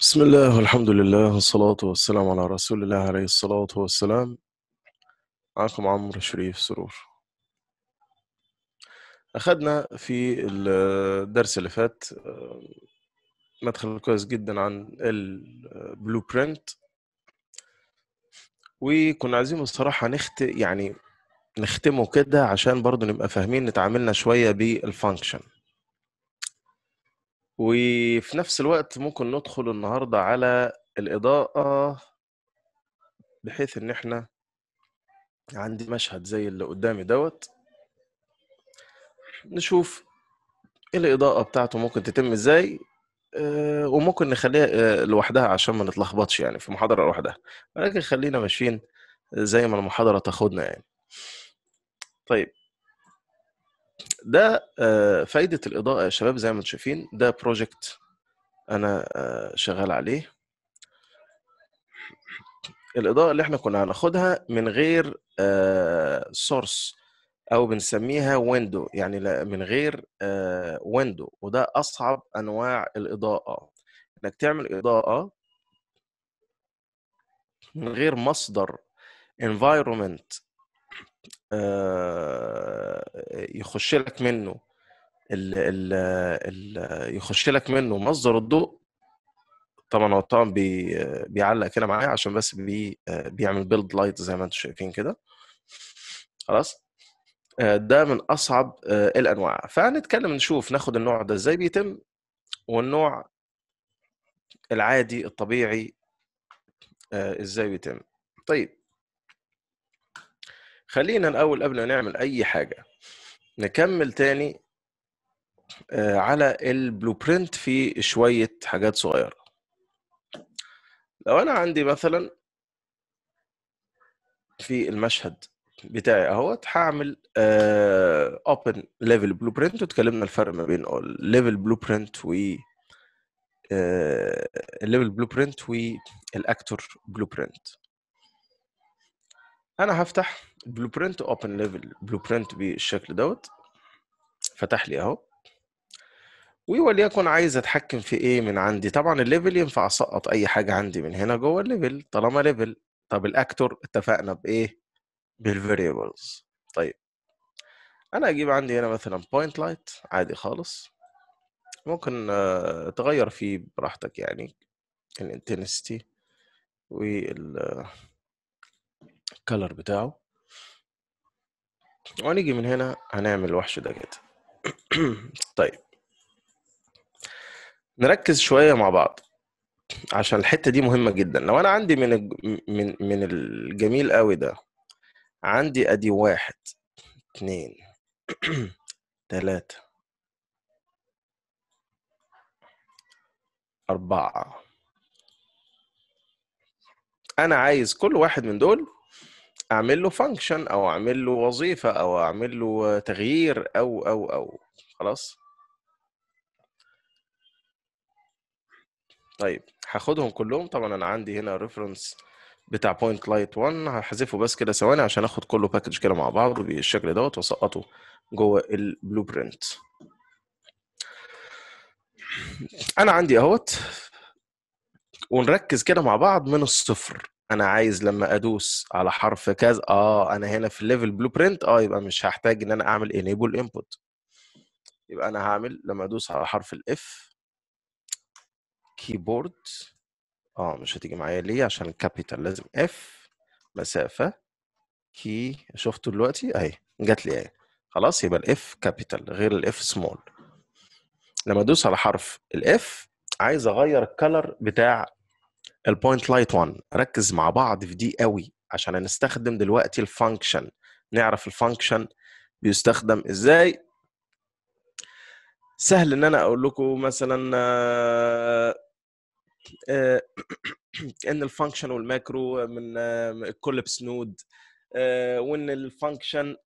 بسم الله والحمد لله والصلاة والسلام على رسول الله عليه الصلاة والسلام معكم عمرو شريف سرور أخذنا في الدرس اللي فات آه، مدخل كويس جدا عن البلو برنت وكنا عايزين بصراحة نخت يعني نختمه كده عشان برضو نبقى فاهمين نتعاملنا شوية بالفانكشن وفي نفس الوقت ممكن ندخل النهارده على الاضاءه بحيث ان احنا عندي مشهد زي اللي قدامي دوت نشوف الاضاءه بتاعته ممكن تتم ازاي آه، وممكن نخليها آه، لوحدها عشان ما نتلخبطش يعني في محاضره لوحدها ولكن خلينا ماشيين زي ما المحاضره تاخدنا يعني طيب ده آه، فايده الاضاءه يا شباب زي ما انتم شايفين ده بروجكت انا آه، شغال عليه الاضاءه اللي احنا كنا هناخدها من غير سورس آه، او بنسميها ويندو يعني من غير ويندو وده اصعب انواع الاضاءه انك تعمل اضاءه من غير مصدر environment آه، يخش لك منه الـ الـ الـ يخش لك منه مصدر الضوء طبعا هو طبعا بي بيعلق كده معايا عشان بس بي آه، بيعمل بيلد لايت زي ما انتم شايفين كده خلاص آه، ده من اصعب الانواع فهنتكلم نشوف ناخد النوع ده ازاي بيتم والنوع العادي الطبيعي ازاي بيتم طيب خلينا الاول قبل ما نعمل اي حاجه نكمل تاني آه، على البلو برنت في شويه حاجات صغيره لو انا عندي مثلا في المشهد بتاعي اهوت هعمل اوبن ليفل بلو برنت وتكلمنا الفرق ما بين ليفل بلو برنت و الليفل بلو برنت والاكتور بلو برنت انا هفتح بلو برنت اوبن ليفل بلو برنت بالشكل دوت فتح لي اهو وليكن عايز اتحكم في ايه من عندي طبعا الليفل ينفع اسقط اي حاجه عندي من هنا جوه الليفل طالما ليفل طب الاكتور اتفقنا بايه بالفاريبلز طيب انا اجيب عندي هنا مثلا بوينت لايت عادي خالص ممكن آه، تغير فيه براحتك يعني الانتنسيتي والكلر آه، بتاعه ونيجي من هنا هنعمل الوحش ده كده طيب نركز شويه مع بعض عشان الحته دي مهمه جدا لو انا عندي من من من الجميل قوي ده عندي ادي واحد اتنين تلاتة أربعة أنا عايز كل واحد من دول اعمل له فانكشن او اعمل له وظيفه او اعمل له تغيير او او او خلاص طيب هاخدهم كلهم طبعا انا عندي هنا ريفرنس بتاع بوينت لايت 1 هحذفه بس كده ثواني عشان اخد كله باكج كده مع بعض بالشكل دوت واسقطه جوه البلو برنت انا عندي اهوت ونركز كده مع بعض من الصفر انا عايز لما ادوس على حرف كذا اه انا هنا في الليفل بلو برنت اه يبقى مش هحتاج ان انا اعمل انيبل انبوت يبقى انا هعمل لما ادوس على حرف الاف كيبورد اه مش هتيجي معايا ليه عشان الكابيتال لازم اف مسافه كي شفتوا دلوقتي اهي جات لي اهي خلاص يبقى الاف كابيتال غير الاف سمول لما ادوس على حرف الاف عايز اغير الكالر بتاع البوينت لايت 1 ركز مع بعض في دي قوي عشان هنستخدم دلوقتي الفانكشن نعرف الفانكشن بيستخدم ازاي سهل ان انا اقول لكم مثلا آه، ان الفانكشن والماكرو من الكولبس آه، نود آه، وان الفانكشن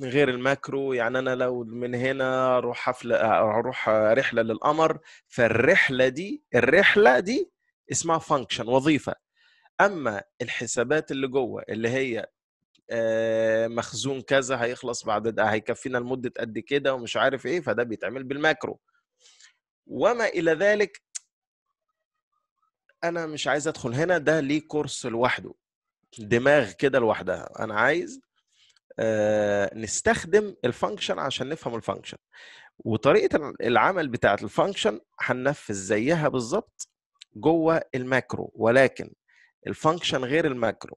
من غير الماكرو يعني انا لو من هنا اروح حفله اروح رحله للقمر فالرحله دي الرحله دي اسمها فانكشن وظيفه اما الحسابات اللي جوه اللي هي آه، مخزون كذا هيخلص بعد ده هيكفينا لمده قد كده ومش عارف ايه فده بيتعمل بالماكرو وما الى ذلك انا مش عايز ادخل هنا ده ليه كورس لوحده دماغ كده لوحدها انا عايز آه، نستخدم الفانكشن عشان نفهم الفانكشن وطريقه العمل بتاعه الفانكشن هننفذ زيها بالظبط جوه الماكرو ولكن الفانكشن غير الماكرو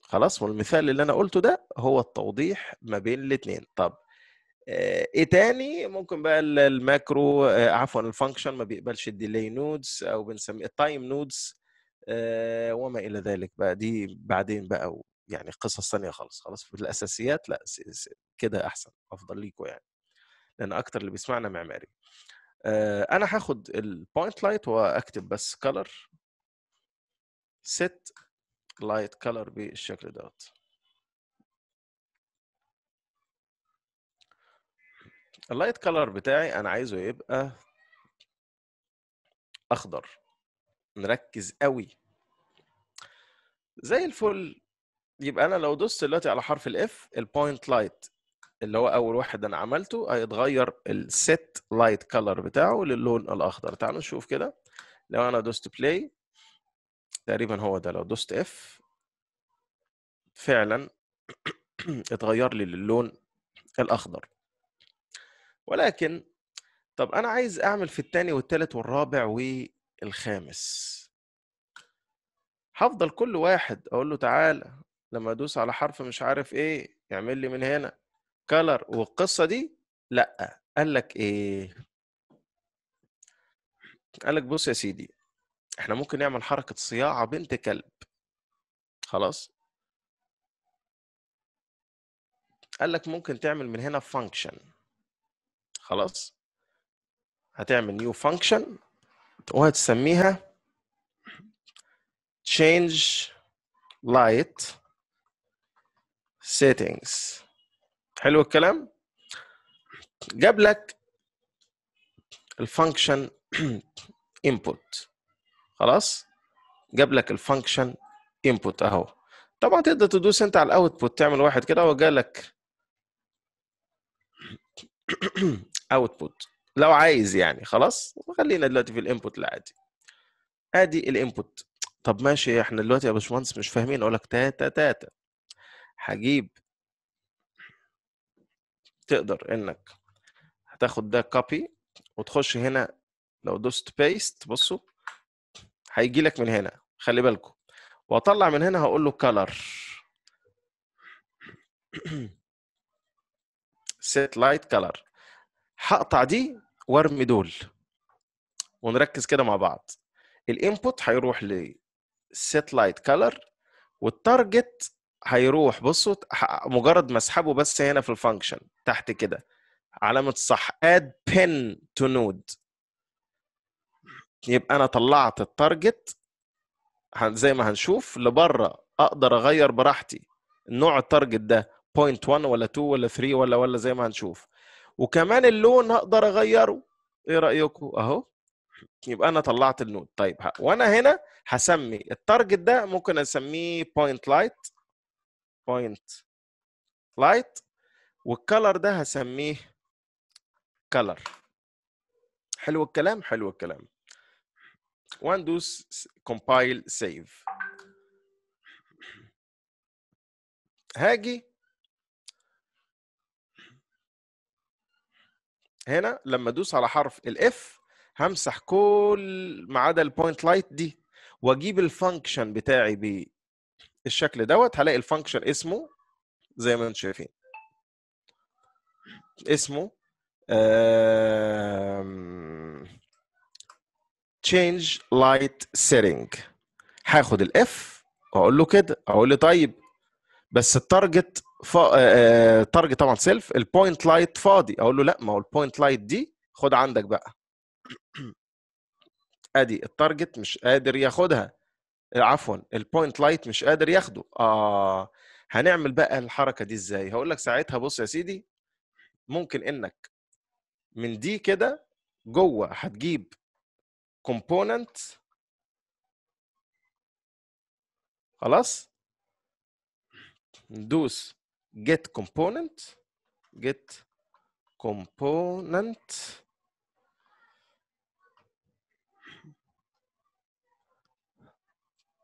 خلاص والمثال اللي انا قلته ده هو التوضيح ما بين الاثنين طب آه، ايه تاني ممكن بقى الماكرو آه، عفوا الفانكشن ما بيقبلش الديلي نودز او بنسميه التايم آه، نودز وما الى ذلك بقى دي بعدين بقى يعني قصص ثانيه خالص خلاص في الاساسيات لا كده احسن افضل ليكوا يعني لان اكتر اللي بيسمعنا معماري آه، انا هاخد البوينت لايت واكتب بس كلر set لايت كلر بالشكل دوت اللايت كلر بتاعي انا عايزه يبقى اخضر نركز قوي زي الفل يبقى انا لو دوست دلوقتي على حرف الاف البوينت لايت اللي هو اول واحد انا عملته هيتغير السيت لايت كلر بتاعه للون الاخضر تعالوا نشوف كده لو انا دوست بلاي تقريبا هو ده لو دوست اف فعلا اتغير لي للون الاخضر ولكن طب انا عايز اعمل في الثاني والثالث والرابع والخامس هفضل كل واحد اقول له تعالى لما ادوس على حرف مش عارف ايه يعمل لي من هنا كلر والقصه دي لا قال لك ايه قال لك بص يا سيدي احنا ممكن نعمل حركه صياعه بنت كلب خلاص قال لك ممكن تعمل من هنا فانكشن خلاص هتعمل نيو فانكشن وهتسميها change light settings حلو الكلام جاب لك الفانكشن انبوت خلاص جاب لك الفانكشن انبوت اهو طبعا تقدر تدوس انت على الاوتبوت تعمل واحد كده لك اوتبوت لو عايز يعني خلاص خلينا دلوقتي في الانبوت العادي ادي الانبوت طب ماشي احنا دلوقتي يا باشمهندس مش فاهمين اقول لك تاتا تاتا هجيب تقدر انك هتاخد ده كوبي وتخش هنا لو دوست بيست بصوا هيجي لك من هنا خلي بالكم واطلع من هنا هقول له كلر سيت لايت كلر هقطع دي وارمي دول ونركز كده مع بعض الانبوت هيروح لسيت لايت كلر والتارجت هيروح بصوا مجرد ما اسحبه بس هنا في الفانكشن تحت كده علامه صح اد بن تو نود يبقى انا طلعت التارجت زي ما هنشوف لبره اقدر اغير براحتي نوع التارجت ده بوينت 1 ولا 2 ولا 3 ولا ولا زي ما هنشوف وكمان اللون اقدر اغيره ايه رايكم اهو يبقى انا طلعت النود طيب وانا هنا هسمي التارجت ده ممكن اسميه بوينت لايت بوينت لايت والكلر ده هسميه كلر حلو الكلام حلو الكلام واندوس كومبايل سيف هاجي هنا لما ادوس على حرف الاف همسح كل ما عدا البوينت لايت دي واجيب الفانكشن بتاعي الشكل دوت هلاقي الفانكشن اسمه زي ما انتم شايفين اسمه تشينج لايت سيتنج هاخد الاف واقول له كده اقول له طيب بس التارجت فا... التارجت طبعا سيلف البوينت لايت فاضي اقول له لا ما هو البوينت لايت دي خد عندك بقى ادي التارجت مش قادر ياخدها آه، عفوا البوينت لايت مش قادر ياخده اه هنعمل بقى الحركه دي ازاي هقول لك ساعتها بص يا سيدي ممكن انك من دي كده جوه هتجيب كومبوننت خلاص ندوس get component get component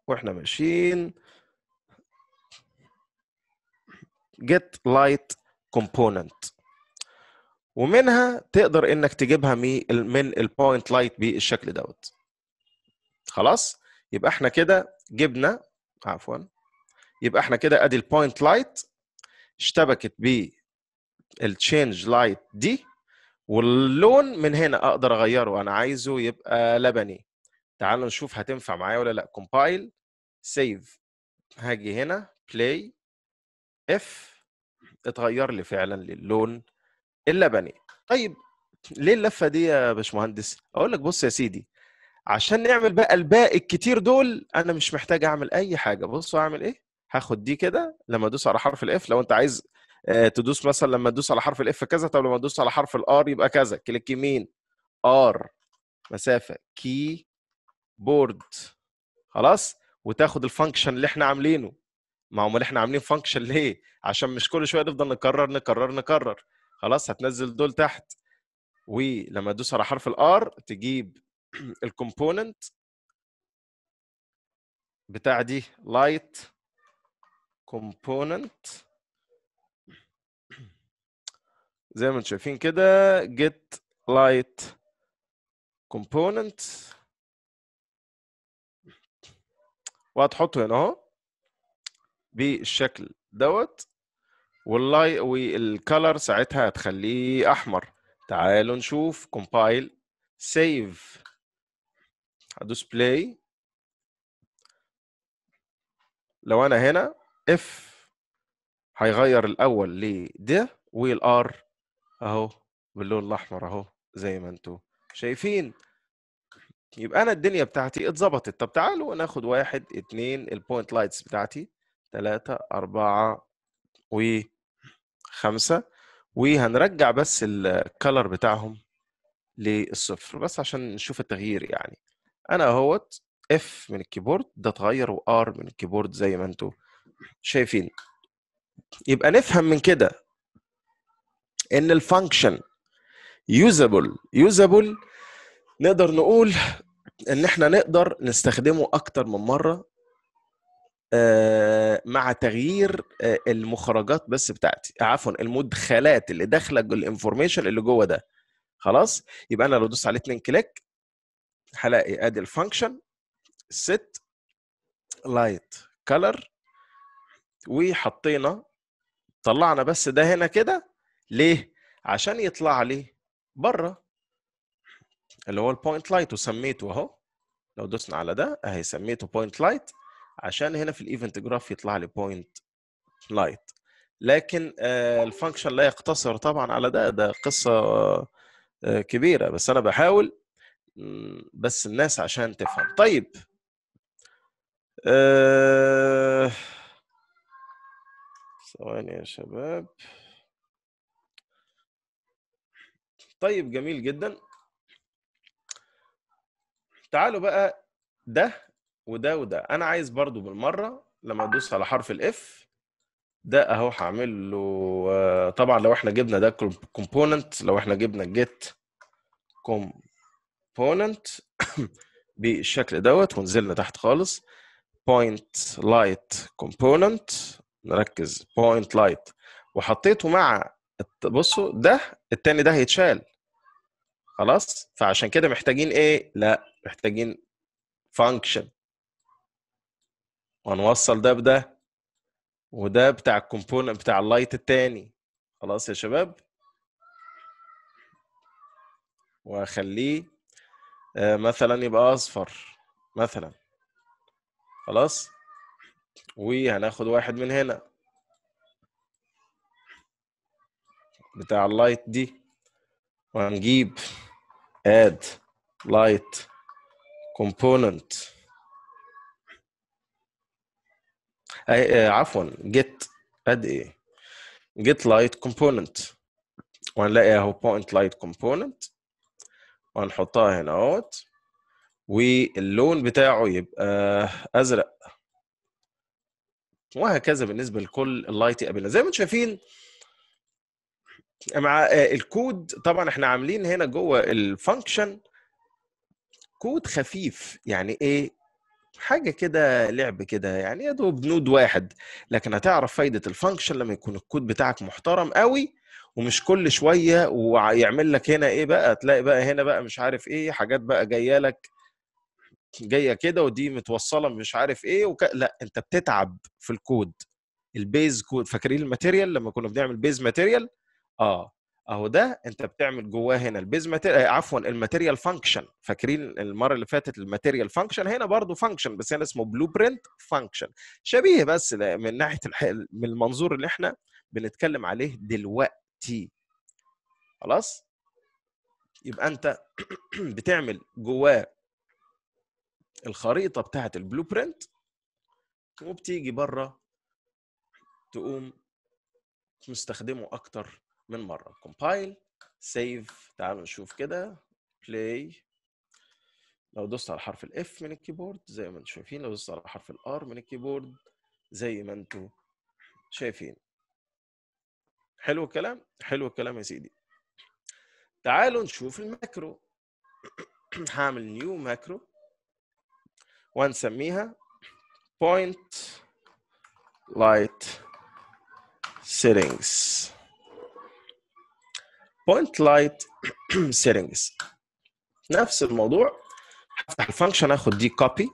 واحنا ماشيين get light component ومنها تقدر انك تجيبها من البوينت لايت بالشكل دوت خلاص يبقى احنا كده جبنا عفوا يبقى احنا كده ادي البوينت لايت اشتبكت ب التشينج لايت دي واللون من هنا اقدر اغيره انا عايزه يبقى لبني تعالوا نشوف هتنفع معايا ولا لا كومبايل سيف هاجي هنا بلاي اف اتغير لي فعلا للون اللبني طيب ليه اللفه دي يا باشمهندس اقول لك بص يا سيدي عشان نعمل بقى الباقي الكتير دول انا مش محتاج اعمل اي حاجه بص هعمل ايه هاخد دي كده لما ادوس على حرف الاف لو انت عايز آه، تدوس مثلا لما تدوس على حرف الاف كذا طب لما تدوس على حرف الار يبقى كذا كليك يمين ار مسافه كي بورد خلاص وتاخد الفانكشن اللي احنا عاملينه ما هو اللي احنا عاملين فانكشن ليه عشان مش كل شويه نفضل نكرر نكرر نكرر خلاص هتنزل دول تحت ولما تدوس على حرف الار تجيب الكومبوننت بتاع دي لايت كومبوننت زي ما انتم شايفين كده جيت لايت كومبوننت وهتحطه هنا اهو بالشكل دوت واللاي والكلر ساعتها هتخليه احمر تعالوا نشوف كومبايل سيف هدوس بلاي لو انا هنا اف هيغير الاول لده والار اهو باللون الاحمر اهو زي ما انتم شايفين يبقى انا الدنيا بتاعتي اتظبطت طب تعالوا ناخد واحد اتنين البوينت لايتس بتاعتي تلاتة أربعة وخمسة وهنرجع بس الكالر بتاعهم للصفر بس عشان نشوف التغيير يعني انا اهوت اف من الكيبورد ده اتغير وار من الكيبورد زي ما انتم شايفين يبقى نفهم من كده ان الفانكشن يوزابل يوزابل نقدر نقول ان احنا نقدر نستخدمه اكتر من مره آه، مع تغيير آه، المخرجات بس بتاعتي عفوا المدخلات اللي داخله الانفورميشن اللي جوه ده خلاص يبقى انا لو دوست عليه اتنين كليك هلاقي ادي الفانكشن ست لايت كلر وحطينا طلعنا بس ده هنا كده ليه عشان يطلع لي بره اللي هو البوينت لايت وسميته اهو لو دوسنا على ده اهي سميته بوينت لايت عشان هنا في الايفنت جراف يطلع لي بوينت لايت لكن آه، الفانكشن لا يقتصر طبعا على ده ده قصه آه، كبيره بس انا بحاول بس الناس عشان تفهم طيب آه، ثواني يا شباب طيب جميل جدا تعالوا بقى ده وده وده انا عايز برضو بالمره لما ادوس على حرف الاف ده اهو هعمل له آه، طبعا لو احنا جبنا ده كومبوننت لو احنا جبنا جيت كومبوننت بالشكل دوت ونزلنا تحت خالص بوينت لايت كومبوننت نركز بوينت لايت وحطيته مع بصوا ده التاني ده هيتشال خلاص فعشان كده محتاجين ايه لا محتاجين فانكشن وهنوصل ده بده وده بتاع الكومبوننت بتاع اللايت التاني خلاص يا شباب واخليه آه، مثلا يبقى اصفر مثلا خلاص وهناخد واحد من هنا بتاع اللايت دي وهنجيب اد لايت component أي آه، عفوا get قد ايه get light component وهنلاقي اهو point light component وهنحطها هنا اهوت واللون بتاعه يبقى ازرق وهكذا بالنسبه لكل اللايت قبلنا زي ما انتم شايفين مع آه، الكود طبعا احنا عاملين هنا جوه الفانكشن كود خفيف يعني ايه حاجه كده لعب كده يعني يا دوب نود واحد لكن هتعرف فايده الفانكشن لما يكون الكود بتاعك محترم قوي ومش كل شويه ويعمل لك هنا ايه بقى تلاقي بقى هنا بقى مش عارف ايه حاجات بقى جايه لك جايه كده ودي متوصله مش عارف ايه وك... لا انت بتتعب في الكود البيز كود فاكرين الماتيريال لما كنا بنعمل بيز ماتيريال اه اهو ده انت بتعمل جواه هنا البيز ماتيريال آه، عفوا الماتيريال فانكشن فاكرين المره اللي فاتت الماتيريال فانكشن هنا برضه فانكشن بس هنا اسمه بلو برنت فانكشن شبيه بس من ناحيه الح... من المنظور اللي احنا بنتكلم عليه دلوقتي خلاص يبقى انت بتعمل جواه الخريطه بتاعه البلو برنت وبتيجي بره تقوم مستخدمه اكتر من مره كومبايل سيف تعالوا نشوف كده بلاي لو دوست على حرف الاف من الكيبورد زي ما انتم شايفين لو دوست على حرف الار من الكيبورد زي ما انتم شايفين حلو الكلام حلو الكلام يا سيدي تعالوا نشوف الماكرو هعمل نيو ماكرو وهنسميها point light settings بوينت لايت settings نفس الموضوع هفتح الفانكشن اخد دي كوبي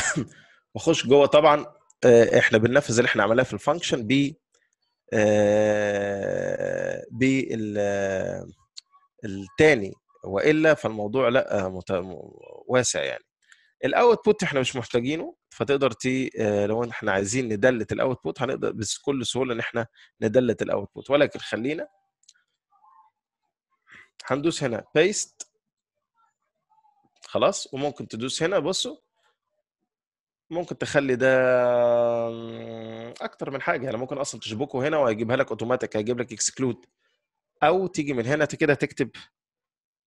واخش جوه طبعا آه، احنا بننفذ اللي احنا عملناه في الفانكشن ب آه، ب الثاني آه، والا فالموضوع لا مت... واسع يعني الاوتبوت احنا مش محتاجينه فتقدر تي لو احنا عايزين ندلت الاوتبوت هنقدر بكل سهوله ان احنا ندلت الاوتبوت ولكن خلينا هندوس هنا بيست خلاص وممكن تدوس هنا بصوا ممكن تخلي ده اكتر من حاجه يعني ممكن اصلا تشبكه هنا وهيجيبها لك اوتوماتيك هيجيب لك اكسكلود او تيجي من هنا كده تكتب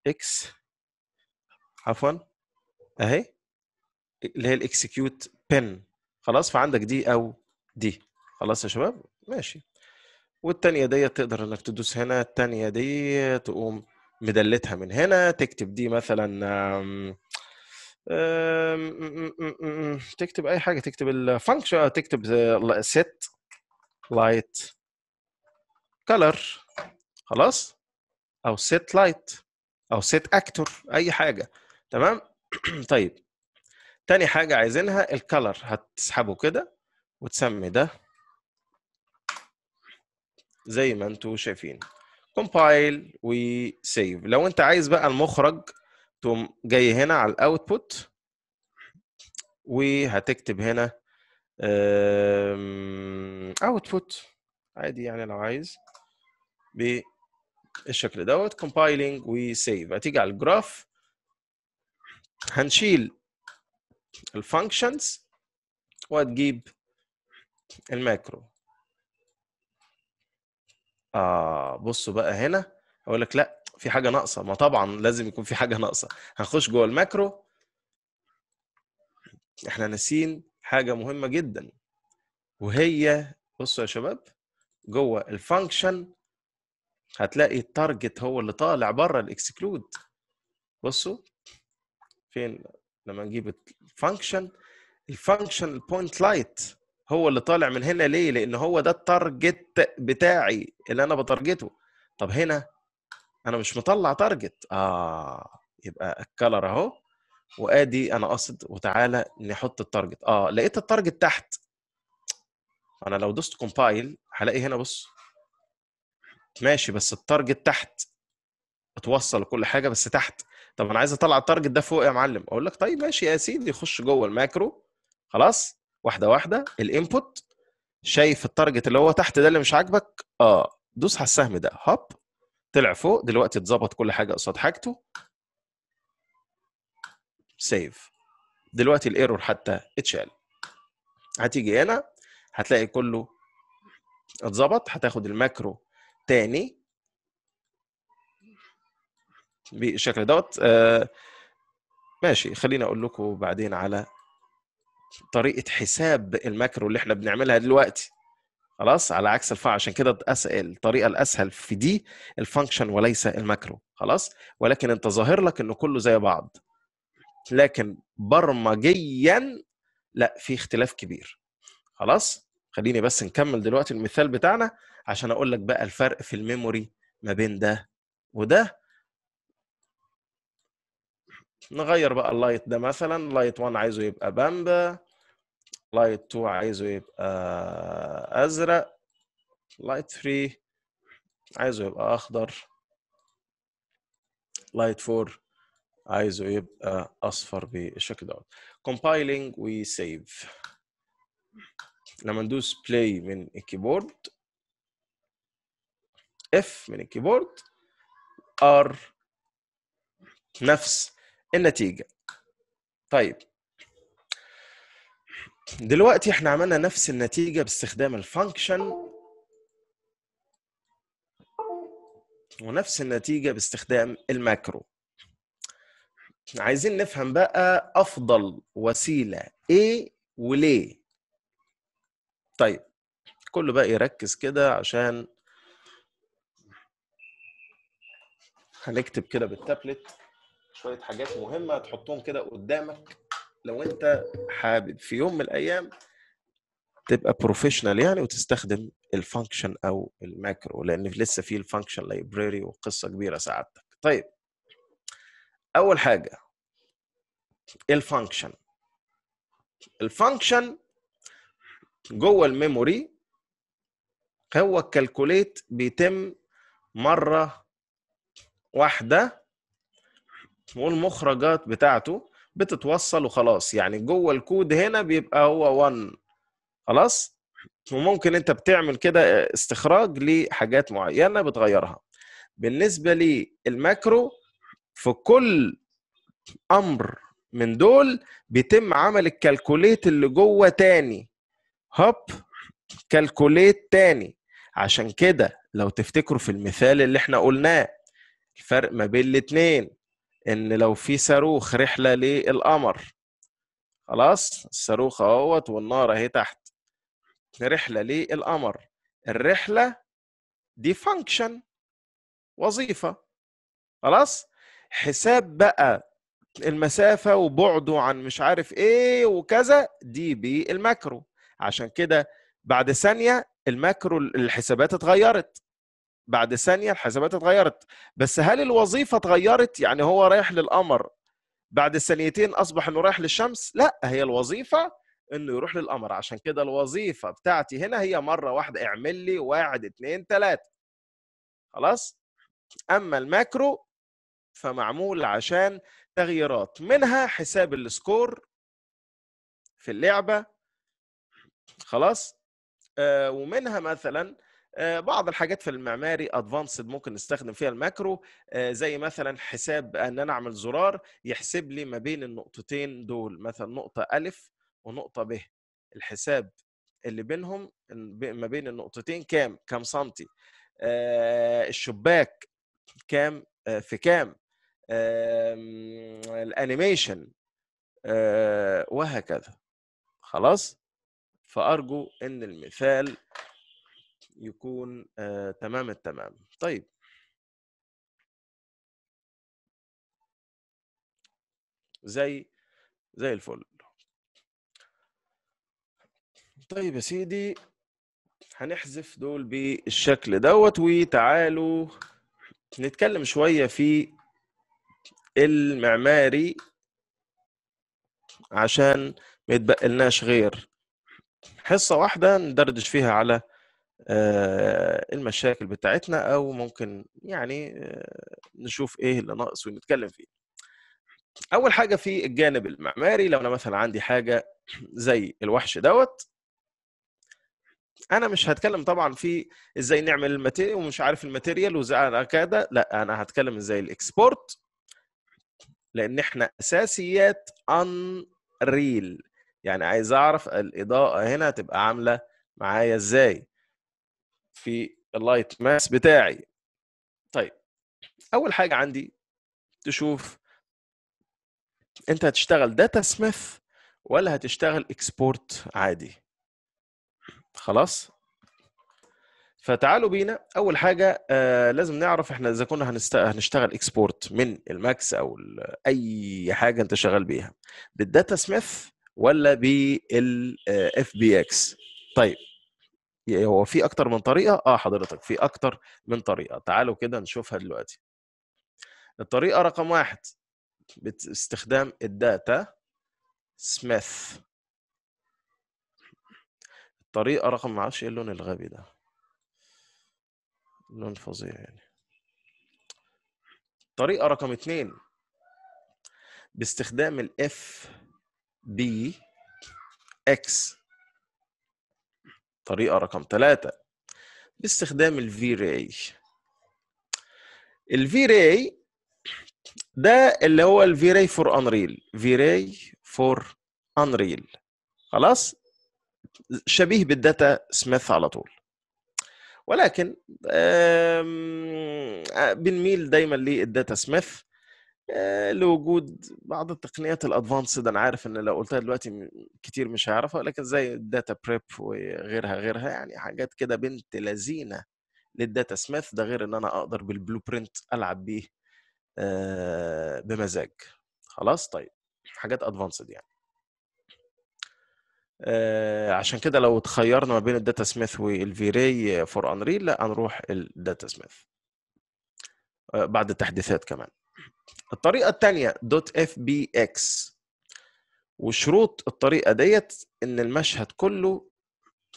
اكس عفوا اهي اللي هي الاكسكيوت بن خلاص فعندك دي او دي خلاص يا شباب ماشي والثانيه ديت تقدر انك تدوس هنا الثانيه دي تقوم مدلتها من هنا تكتب دي مثلا تكتب اي حاجه تكتب الفانكشن آه، تكتب set light color خلاص او set light او set actor اي حاجه تمام طيب تاني حاجه عايزينها الكلر هتسحبه كده وتسمي ده زي ما انتوا شايفين كومبايل وسيف لو انت عايز بقى المخرج تقوم جاي هنا على الاوتبوت وهتكتب هنا اوتبوت عادي يعني لو عايز بالشكل دوت كومبايلنج وسيف هتيجي على الجراف هنشيل الفانكشنز وهتجيب الماكرو اه بصوا بقى هنا اقول لك لا في حاجه ناقصه ما طبعا لازم يكون في حاجه ناقصه هنخش جوه الماكرو احنا ناسيين حاجه مهمه جدا وهي بصوا يا شباب جوه الفانكشن هتلاقي التارجت هو اللي طالع بره الاكسكلود بصوا فين لما نجيب الفانكشن الفانكشن البوينت لايت هو اللي طالع من هنا ليه لان هو ده التارجت بتاعي اللي انا بتارجته طب هنا انا مش مطلع تارجت اه يبقى الكلر اهو وادي انا قصد وتعالى نحط التارجت اه لقيت التارجت تحت انا لو دوست كومبايل هلاقي هنا بص ماشي بس التارجت تحت اتوصل كل حاجه بس تحت طب انا عايز اطلع التارجت ده فوق يا معلم اقول لك طيب ماشي يا سيدي خش جوه الماكرو خلاص واحده واحده الانبوت شايف التارجت اللي هو تحت ده اللي مش عاجبك اه دوس على السهم ده هوب طلع فوق دلوقتي اتظبط كل حاجه قصاد حاجته سيف دلوقتي الايرور حتى اتشال هتيجي هنا هتلاقي كله اتظبط هتاخد الماكرو تاني بالشكل دوت آه ماشي خليني اقول لكم بعدين على طريقه حساب الماكرو اللي احنا بنعملها دلوقتي خلاص على عكس الفا عشان كده الطريقه الاسهل في دي الفانكشن وليس الماكرو خلاص ولكن انت ظاهر لك انه كله زي بعض لكن برمجيا لا في اختلاف كبير خلاص خليني بس نكمل دلوقتي المثال بتاعنا عشان اقول لك بقى الفرق في الميموري ما بين ده وده نغير بقى اللايت ده مثلا لايت 1 عايزه يبقى بامبا لايت 2 عايزه يبقى ازرق لايت 3 عايزه يبقى اخضر لايت 4 عايزه يبقى اصفر بالشكل ده كومبايلنج وسيف لما ندوس بلاي من الكيبورد اف من الكيبورد ار نفس النتيجه طيب دلوقتي احنا عملنا نفس النتيجه باستخدام الفانكشن ونفس النتيجه باستخدام الماكرو عايزين نفهم بقى افضل وسيله ايه وليه طيب كله بقى يركز كده عشان هنكتب كده بالتابلت شويه حاجات مهمه تحطهم كده قدامك لو انت حابب في يوم من الايام تبقى بروفيشنال يعني وتستخدم الفانكشن او الماكرو لان لسه في الفانكشن لايبراري وقصه كبيره ساعدتك طيب اول حاجه الفانكشن الفانكشن جوه الميموري هو الكالكوليت بيتم مره واحده والمخرجات بتاعته بتتوصل وخلاص يعني جوه الكود هنا بيبقى هو 1 خلاص وممكن انت بتعمل كده استخراج لحاجات معينه بتغيرها بالنسبه للماكرو في كل امر من دول بيتم عمل الكالكوليت اللي جوه تاني هوب كالكوليت تاني عشان كده لو تفتكروا في المثال اللي احنا قلناه الفرق ما بين الاثنين ان لو في صاروخ رحله للقمر خلاص الصاروخ اهوت والنار اهي تحت رحله للقمر الرحله دي فانكشن وظيفه خلاص حساب بقى المسافة وبعده عن مش عارف ايه وكذا دي بالماكرو عشان كده بعد ثانية الماكرو الحسابات اتغيرت بعد ثانيه الحسابات اتغيرت بس هل الوظيفه اتغيرت يعني هو رايح للقمر بعد ثانيتين اصبح انه رايح للشمس لا هي الوظيفه انه يروح للقمر عشان كده الوظيفه بتاعتي هنا هي مره واحده اعمل لي واحد اثنين ثلاثه خلاص اما الماكرو فمعمول عشان تغييرات منها حساب السكور في اللعبه خلاص آه ومنها مثلا آه، بعض الحاجات في المعماري ادفانسد ممكن نستخدم فيها الماكرو آه، زي مثلا حساب ان انا اعمل زرار يحسب لي ما بين النقطتين دول مثلا نقطه الف ونقطه ب الحساب اللي بينهم ما بين النقطتين كام كام سنتي آه، الشباك كام في كام الانيميشن وهكذا خلاص فارجو ان المثال يكون آه، تمام التمام طيب زي زي الفل طيب يا سيدي هنحذف دول بالشكل دوت وتعالوا نتكلم شويه في المعماري عشان ما يتبقلناش غير حصه واحده ندردش فيها على آه، المشاكل بتاعتنا او ممكن يعني آه، نشوف ايه اللي ناقص ونتكلم فيه اول حاجه في الجانب المعماري لو انا مثلا عندي حاجه زي الوحش دوت انا مش هتكلم طبعا في ازاي نعمل الماتيريال ومش عارف الماتيريال وازاي كده لا انا هتكلم ازاي الاكسبورت لان احنا اساسيات ان ريل يعني عايز اعرف الاضاءه هنا هتبقى عامله معايا ازاي في اللايت ماس بتاعي طيب اول حاجه عندي تشوف انت هتشتغل داتا سميث ولا هتشتغل اكسبورت عادي خلاص فتعالوا بينا اول حاجه آه لازم نعرف احنا اذا كنا هنست... هنشتغل اكسبورت من الماكس او اي حاجه انت شغال بيها بالداتا سميث ولا بالاف بي اكس آه، طيب هو في اكتر من طريقه اه حضرتك في اكتر من طريقه تعالوا كده نشوفها دلوقتي الطريقه رقم واحد باستخدام الداتا سميث الطريقه رقم معرفش ايه اللون الغبي ده لون فظيع يعني الطريقه رقم اتنين باستخدام الاف بي اكس طريقة رقم ثلاثة باستخدام الـ V-Ray الـ V-Ray ده اللي هو الـ V-Ray for Unreal V-Ray for Unreal خلاص شبيه بالداتا سميث على طول ولكن آه، بنميل دايما للداتا سميث آه، لوجود بعض التقنيات الادفانسد انا عارف ان لو قلتها دلوقتي كتير مش هيعرفها لكن زي الداتا بريب وغيرها غيرها يعني حاجات كده بنت لذينه للداتا سميث ده غير ان انا اقدر بالبلو برنت العب بيه آه، بمزاج خلاص طيب حاجات ادفانسد يعني آه، عشان كده لو تخيرنا ما بين الداتا سميث والفيري فور انريل لا هنروح الداتا سميث بعد التحديثات كمان الطريقه الثانيه دوت اف بي اكس وشروط الطريقه ديت ان المشهد كله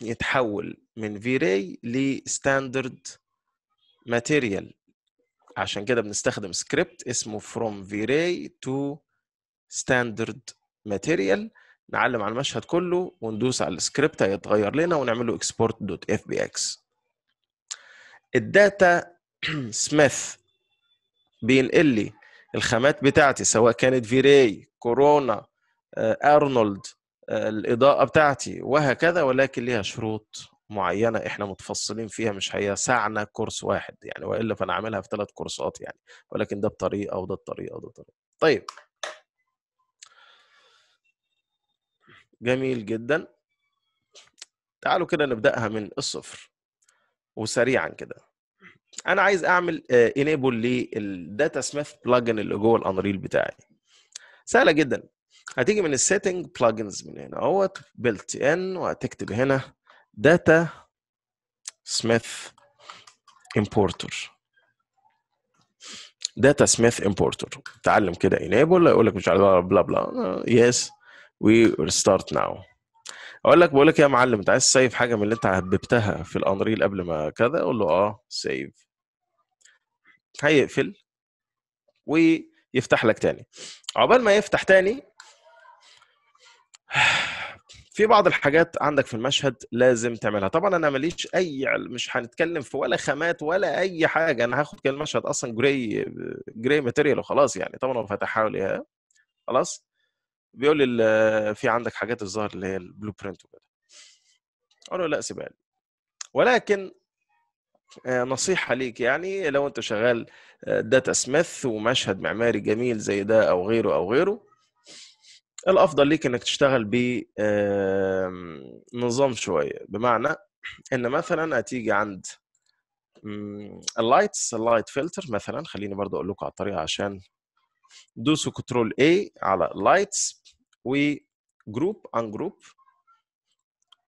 يتحول من في راي لستاندرد ماتيريال عشان كده بنستخدم سكريبت اسمه from في راي تو ستاندرد ماتيريال نعلم على المشهد كله وندوس على السكريبت هيتغير لنا ونعمله export.fbx الداتا سميث بينقل لي الخامات بتاعتي سواء كانت فيري كورونا آه، ارنولد آه، الاضاءه بتاعتي وهكذا ولكن ليها شروط معينه احنا متفصلين فيها مش هيسعنا كورس واحد يعني والا فانا عاملها في ثلاث كورسات يعني ولكن ده بطريقه وده بطريقه وده بطريقه طيب جميل جدا تعالوا كده نبداها من الصفر وسريعا كده انا عايز اعمل انيبل للداتا سميث بلجن اللي جوه الانريل بتاعي سهله جدا هتيجي من السيتنج بلجنز من هنا اهوت بيلت ان وهتكتب هنا داتا سميث امبورتر داتا سميث امبورتر تعلم كده انيبل يقول لك مش عارف بلا بلا يس وي ستارت ناو اقول لك بقول لك إيه يا معلم انت عايز سيف حاجه من اللي انت هببتها في الانريل قبل ما كذا قول له اه سيف هيقفل ويفتح لك تاني عقبال ما يفتح تاني في بعض الحاجات عندك في المشهد لازم تعملها طبعا انا ماليش اي مش هنتكلم في ولا خامات ولا اي حاجه انا هاخد المشهد اصلا جراي جراي ماتيريال وخلاص يعني طبعا هو فتحها لي خلاص بيقول لي في عندك حاجات الظاهر اللي هي البلو برنت وكده اقول له لا سيبها لي ولكن آه، نصيحة ليك يعني لو انت شغال داتا آه، سميث ومشهد معماري جميل زي ده او غيره او غيره الافضل ليك انك تشتغل بنظام شوية بمعنى ان مثلا هتيجي عند اللايتس اللايت فلتر مثلا خليني برضو اقول لكم على الطريقة عشان دوسوا كنترول اي على لايتس وجروب ان جروب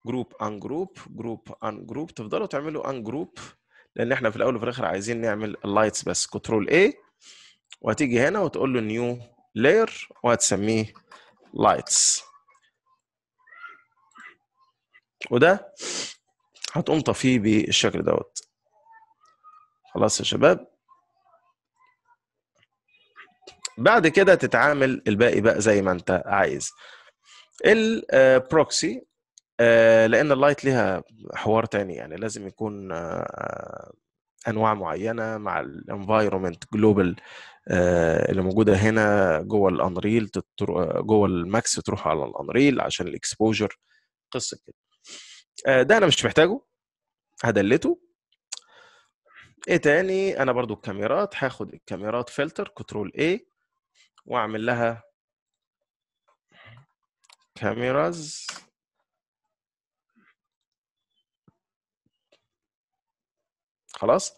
جروب ان جروب جروب ان جروب تفضلوا تعملوا ان جروب لان احنا في الاول وفي الاخر عايزين نعمل اللايتس بس كنترول اي وهتيجي هنا وتقول له نيو لاير وهتسميه لايتس وده هتقوم طفيه بالشكل دوت خلاص يا شباب بعد كده تتعامل الباقي بقى زي ما انت عايز البروكسي آه، آه، لان اللايت ليها حوار تاني يعني لازم يكون آه، انواع معينه مع الانفايرمنت جلوبال اللي موجوده هنا جوه الانريل جوه الماكس تروح على الانريل عشان الاكسبوجر قصه كده ده انا مش محتاجه هدلته ايه تاني انا برضو الكاميرات هاخد الكاميرات فلتر كنترول اي واعمل لها كاميراز خلاص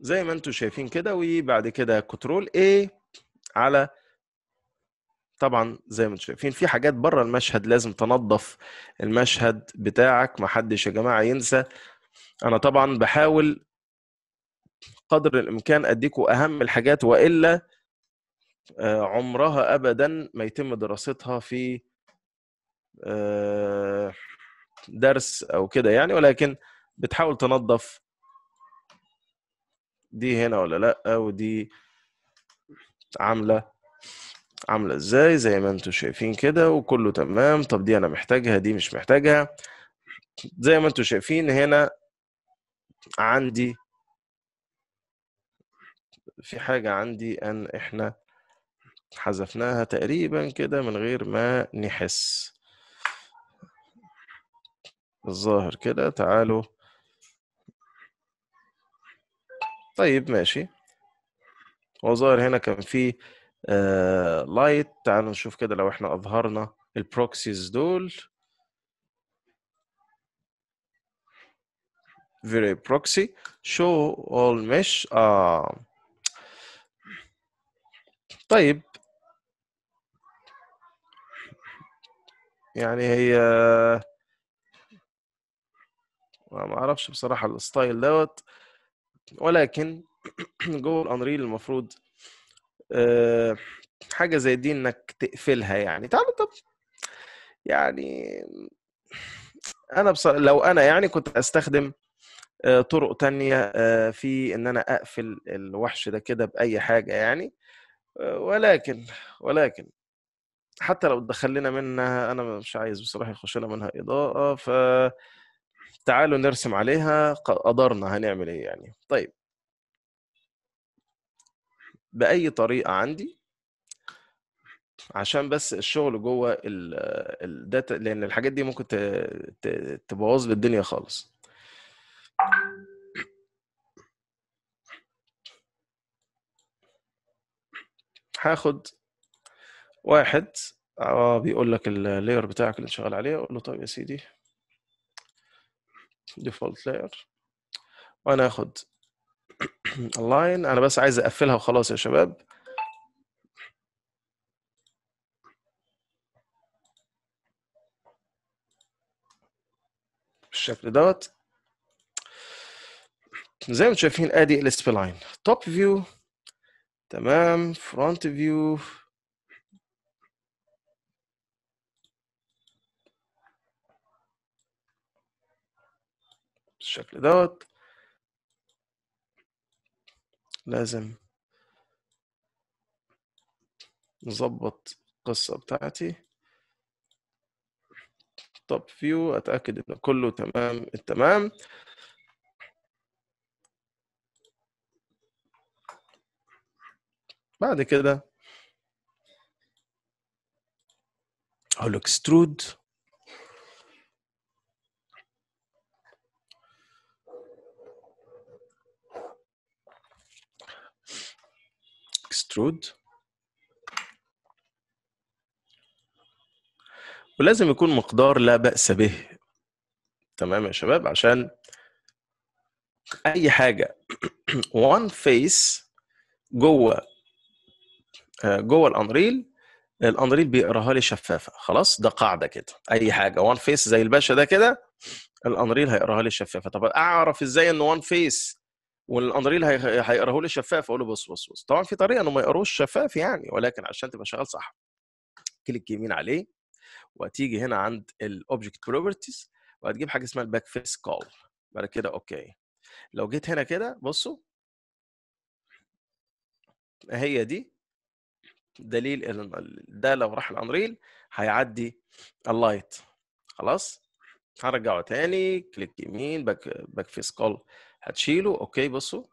زي ما انتم شايفين كده وبعد كده كنترول اي على طبعا زي ما انتم شايفين في حاجات بره المشهد لازم تنظف المشهد بتاعك محدش يا جماعه ينسى انا طبعا بحاول قدر الامكان اديكم اهم الحاجات والا آه، عمرها ابدا ما يتم دراستها في آه، درس او كده يعني ولكن بتحاول تنظف دي هنا ولا لا ودي عامله عامله ازاي زي ما انتم شايفين كده وكله تمام طب دي انا محتاجها دي مش محتاجها زي ما انتم شايفين هنا عندي في حاجه عندي ان احنا حذفناها تقريبا كده من غير ما نحس الظاهر كده تعالوا طيب ماشي هو ظاهر هنا كان في لايت آه تعالوا نشوف كده لو احنا اظهرنا البروكسيز دول very proxy show all mesh آه. طيب يعني هي ما اعرفش بصراحه الستايل دوت ولكن جوه انريل المفروض آه، حاجه زي دي انك تقفلها يعني تعال طب يعني انا بص... لو انا يعني كنت استخدم آه، طرق تانية آه، في ان انا اقفل الوحش ده كده باي حاجه يعني ولكن ولكن حتى لو اتدخل لنا منها انا مش عايز بصراحه يخش لنا منها اضاءه ف تعالوا نرسم عليها قدرنا هنعمل ايه يعني طيب باي طريقه عندي عشان بس الشغل جوه الداتا لان الحاجات دي ممكن تبوظ لي الدنيا خالص هاخد واحد آه، بيقول لك اللاير بتاعك اللي شغال عليه اقول له طيب يا سيدي ديفولت لاير وانا اخد اللاين انا بس عايز اقفلها وخلاص يا شباب بالشكل دوت زي ما انتم شايفين ادي السبلاين توب فيو تمام فرونت فيو بالشكل دوت لازم نظبط القصة بتاعتي طب فيو أتأكد إن كله تمام التمام بعد كده هقول اكسترود اكسترود ولازم يكون مقدار لا بأس به تمام يا شباب عشان اي حاجه وان فيس جوه آه، جوه الانريل الانريل بيقراها لي شفافه خلاص ده قاعده كده اي حاجه وان فيس زي الباشا ده كده الانريل هيقراها لي شفافه طب اعرف ازاي ان وان فيس والاندريل هيقراه لي شفاف اقول له بص بص بص طبعا في طريقه انه ما يقروش شفاف يعني ولكن عشان تبقى شغال صح كليك يمين عليه وتيجي هنا عند الاوبجكت بروبرتيز وهتجيب حاجه اسمها الباك فيس كول بعد كده اوكي لو جيت هنا كده بصوا هي دي دليل ده لو راح الانريل هيعدي اللايت خلاص هرجعه تاني كليك يمين باك باك فيس كول هتشيله اوكي بصوا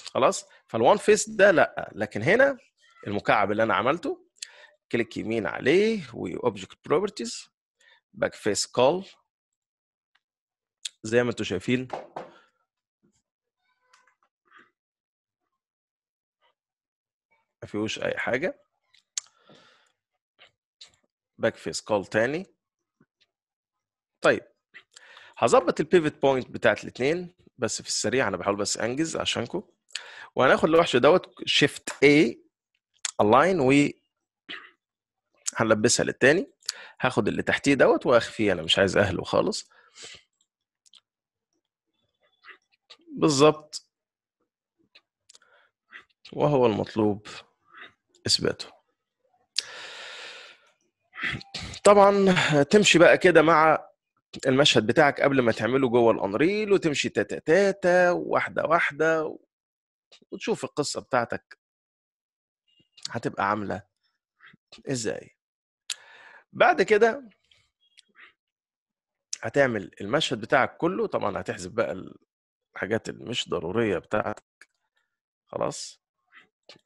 خلاص فالوان فيس ده لا لكن هنا المكعب اللي انا عملته كليك يمين عليه واوبجكت بروبرتيز باك فيس كول زي ما انتم شايفين ما فيهوش اي حاجه باك فيس كول تاني طيب هظبط البيفت بوينت بتاعت الاثنين بس في السريع انا بحاول بس انجز عشانكم وهناخد الوحش دوت شيفت اي الاين و هنلبسها للتاني هاخد اللي تحتيه دوت واخفيه انا مش عايز اهله خالص بالظبط وهو المطلوب اثباته طبعا تمشي بقى كده مع المشهد بتاعك قبل ما تعمله جوه الانريل وتمشي تاتا تاتا واحده واحده وتشوف القصه بتاعتك هتبقى عامله ازاي بعد كده هتعمل المشهد بتاعك كله طبعا هتحذف بقى الحاجات اللي مش ضروريه بتاعتك خلاص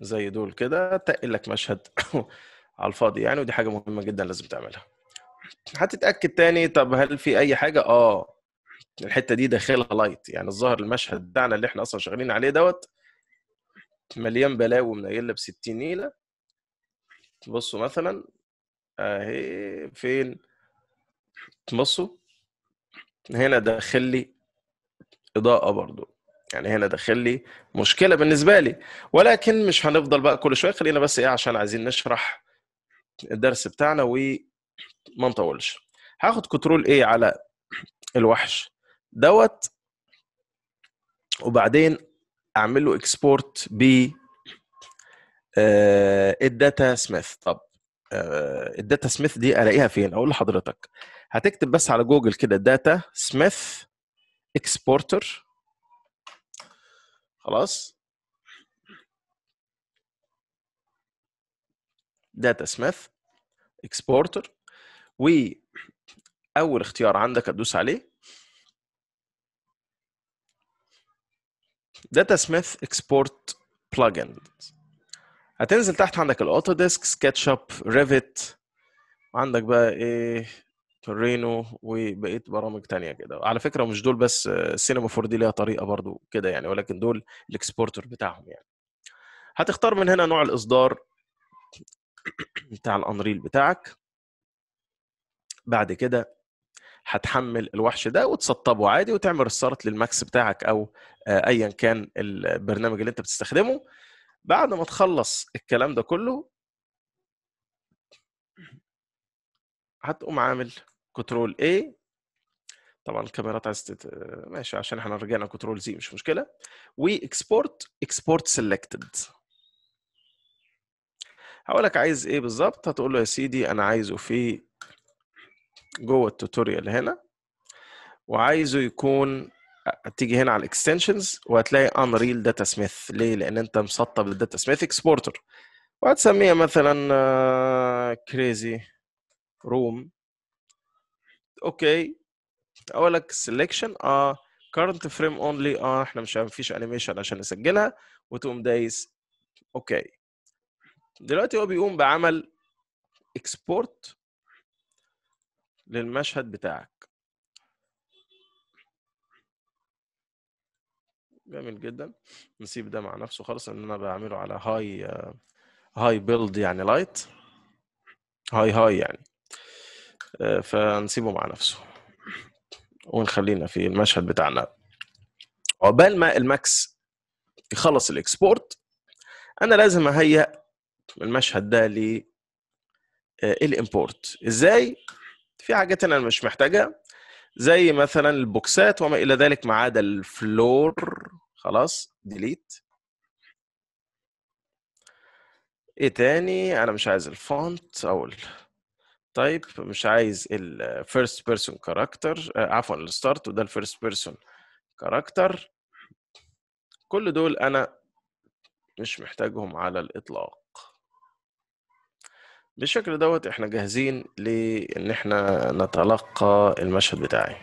زي دول كده تقل لك مشهد على الفاضي يعني ودي حاجه مهمه جدا لازم تعملها هتتاكد تاني طب هل في اي حاجه اه الحته دي داخلها لايت يعني الظاهر المشهد بتاعنا اللي احنا اصلا شغالين عليه دوت مليان بلاوي منيله ب 60 نيله تبصوا مثلا اهي فين تبصوا هنا داخل لي اضاءه برضو يعني هنا داخل لي مشكله بالنسبه لي ولكن مش هنفضل بقى كل شويه خلينا بس ايه عشان عايزين نشرح الدرس بتاعنا و ما نطولش هاخد كنترول اي على الوحش دوت وبعدين اعمل له اكسبورت آه، ب الداتا سميث طب آه، الداتا سميث دي الاقيها فين اقول لحضرتك هتكتب بس على جوجل كده داتا سميث اكسبورتر خلاص داتا سميث اكسبورتر واول اختيار عندك هتدوس عليه داتا سميث اكسبورت بلجن هتنزل تحت عندك الاوتو ديسك سكتش اب ريفت عندك بقى ايه تورينو وبقيه برامج تانية كده على فكره مش دول بس سينما 4 دي ليها طريقه برضو كده يعني ولكن دول الاكسبورتر بتاعهم يعني هتختار من هنا نوع الاصدار بتاع الانريل بتاعك بعد كده هتحمل الوحش ده وتسطبه عادي وتعمل ريستارت للماكس بتاعك او آه، ايا كان البرنامج اللي انت بتستخدمه بعد ما تخلص الكلام ده كله هتقوم عامل كنترول اي طبعا الكاميرات عايز تت... آه، ماشي عشان احنا رجعنا كنترول زي مش مشكله واكسبورت اكسبورت سيلكتد هقول لك عايز ايه بالظبط هتقول له يا سيدي انا عايزه في جوه التوتوريال هنا وعايزه يكون تيجي هنا على الاكستنشنز وهتلاقي انريل داتا سميث ليه لان انت مسطب الداتا سميث اكسبورتر وهتسميها مثلا كريزي آه، روم اوكي اقول لك سيلكشن اه كارنت فريم اونلي اه احنا مش مفيش انيميشن عشان نسجلها وتقوم دايس اوكي دلوقتي هو بيقوم بعمل اكسبورت للمشهد بتاعك جميل جدا نسيب ده مع نفسه خالص ان انا بعمله على هاي هاي بيلد يعني لايت هاي هاي يعني آه، فنسيبه مع نفسه ونخلينا في المشهد بتاعنا عقبال ما الماكس يخلص الاكسبورت انا لازم اهيئ المشهد ده للامبورت آه، ازاي في حاجات انا مش محتاجها زي مثلا البوكسات وما الى ذلك ما عدا الفلور خلاص ديليت ايه تاني انا مش عايز الفونت او طيب مش عايز الفيرست بيرسون كاركتر عفوا الستارت وده الفيرست بيرسون كاركتر كل دول انا مش محتاجهم على الاطلاق بالشكل دوت احنا جاهزين لان احنا نتلقى المشهد بتاعي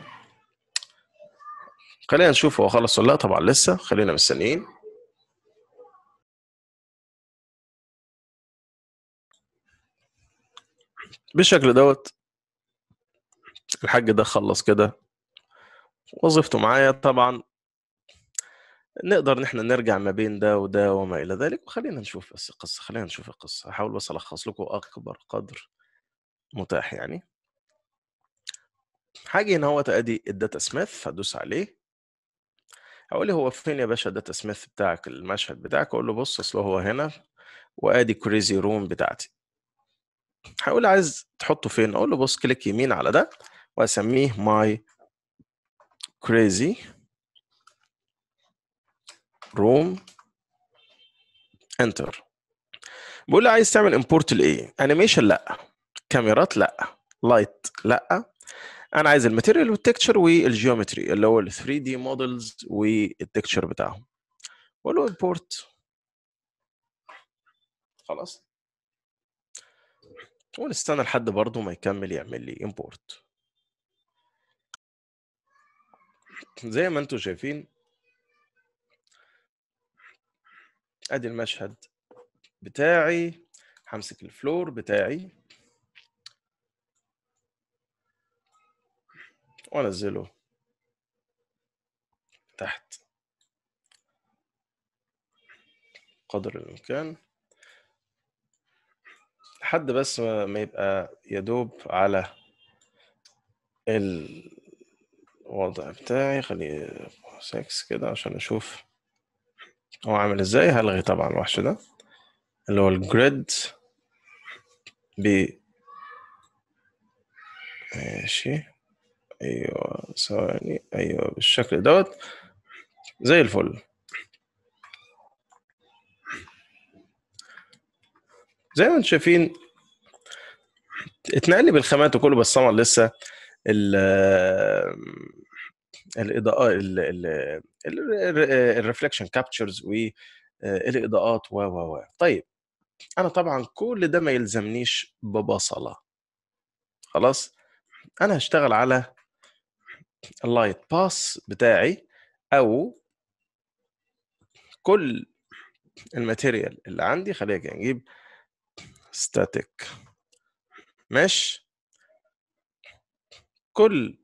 خلينا نشوف هو خلص ولا لا طبعا لسه خلينا مستنيين بالشكل دوت الحاج ده خلص كده وظيفته معايا طبعا نقدر نحن نرجع ما بين ده وده وما الى ذلك وخلينا نشوف بس القصه خلينا نشوف القصه هحاول بس الخص لكم اكبر قدر متاح يعني حاجه هنا هو ادي الداتا سميث هدوس عليه اقول له هو فين يا باشا الداتا سميث بتاعك المشهد بتاعك اقول له بص اصل هو هنا وادي كريزي روم بتاعتي هقول عايز تحطه فين اقول له بص كليك يمين على ده واسميه ماي كريزي روم انتر بقول لي عايز تعمل امبورت لايه انيميشن لا كاميرات لا لايت لا انا عايز الماتيريال والتكتشر والجيومتري اللي هو ال 3 دي مودلز والتكتشر بتاعهم بقول له امبورت خلاص ونستنى لحد برضه ما يكمل يعمل لي امبورت زي ما انتم شايفين ادي المشهد بتاعي همسك الفلور بتاعي وانزله تحت قدر الامكان لحد بس ما يبقى يدوب على الوضع بتاعي خليه 6 كده عشان اشوف هو عامل ازاي هلغي طبعا الوحش ده اللي هو الجريد ب ماشي ايوه ثواني ايوه بالشكل دوت زي الفل زي ما انتم شايفين اتنقل بالخامات وكله بس طبعا لسه ال الاضاءه الريفلكشن كابتشرز والاضاءات و و و طيب انا طبعا كل ده ما يلزمنيش ببصله خلاص انا هشتغل على اللايت باس بتاعي او كل الماتيريال اللي عندي خلينا كده نجيب ستاتيك ماشي كل